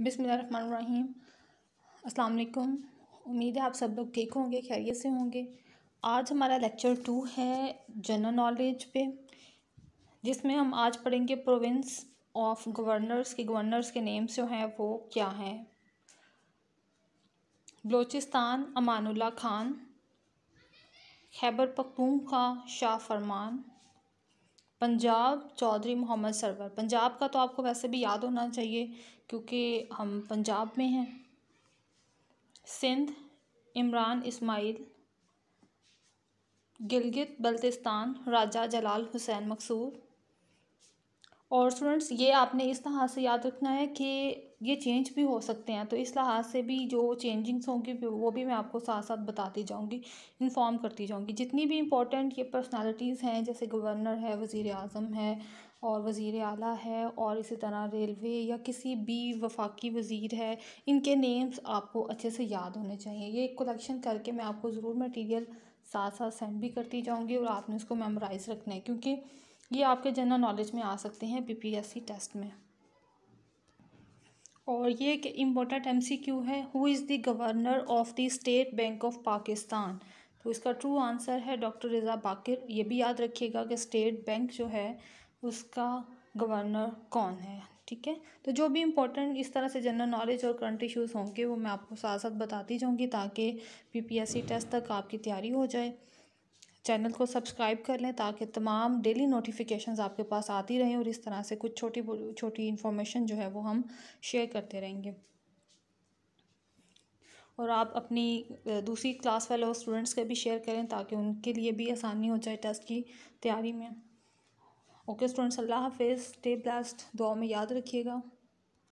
बिसमीम अलकुम उम्मीद है आप सब लोग ठीक होंगे खैरियत से होंगे आज हमारा लेक्चर टू है जनरल नॉलेज पे जिसमें हम आज पढ़ेंगे प्रोविंस ऑफ गवर्नर्स के गवर्नर्स के नेम्स जो हैं वो क्या हैं बलोचिस्तान अमानुल्ला खान खैबर पखतून खा शाह फरमान पंजाब चौधरी मोहम्मद सरवर पंजाब का तो आपको वैसे भी याद होना चाहिए क्योंकि हम पंजाब में हैं सिंध इमरान इस्माइल गिलगित बल्तिस्तान राजा जलाल हुसैन मकसूद और स्टूडेंट्स ये आपने इस तरह से याद रखना है कि ये चेंज भी हो सकते हैं तो इस लिहाज से भी जो चेंजिंग्स होंगी वो भी मैं आपको साथ साथ बताती जाऊँगी इन्फॉर्म करती जाऊँगी जितनी भी इंपॉर्टेंट ये पर्सनालिटीज़ हैं जैसे गवर्नर है वज़ी अजम है और वज़ी अला है और इसी तरह रेलवे या किसी भी वफाकी वज़ी है इनके नेम्स आपको अच्छे से याद होने चाहिए ये कलेक्शन करके मैं आपको ज़रूर मटीरियल साथ साथ सेंड भी करती जाऊँगी और आपने उसको मेमोराइज़ रखना है क्योंकि ये आपके जनरल नॉलेज में आ सकते हैं बीपीएससी टेस्ट में और ये एक इम्पोर्टेंट एमसीक्यू है who is the governor of the state bank of Pakistan तो इसका ट्रू आंसर है डॉक्टर रज़ा बाकिर ये भी याद रखिएगा कि स्टेट बैंक जो है उसका गवर्नर कौन है ठीक है तो जो भी इम्पोर्टेंट इस तरह से जनरल नॉलेज और करंट इश्यूज़ होंगे वो मैं आपको साथ साथ बताती जाऊँगी ताकि सी टेस्ट तक आपकी तैयारी हो जाए चैनल को सब्सक्राइब कर लें ताकि तमाम डेली नोटिफिकेशंस आपके पास आती रहें और इस तरह से कुछ छोटी छोटी इन्फॉर्मेशन जो है वो हम शेयर करते रहेंगे और आप अपनी दूसरी क्लास वाले स्टूडेंट्स के भी शेयर करें ताकि उनके लिए भी आसानी हो जाए टेस्ट की तैयारी में ओके स्टूडेंट्स अल्लाह हाफिज़ स्टे ब्लास्ट दुआ में याद रखिएगा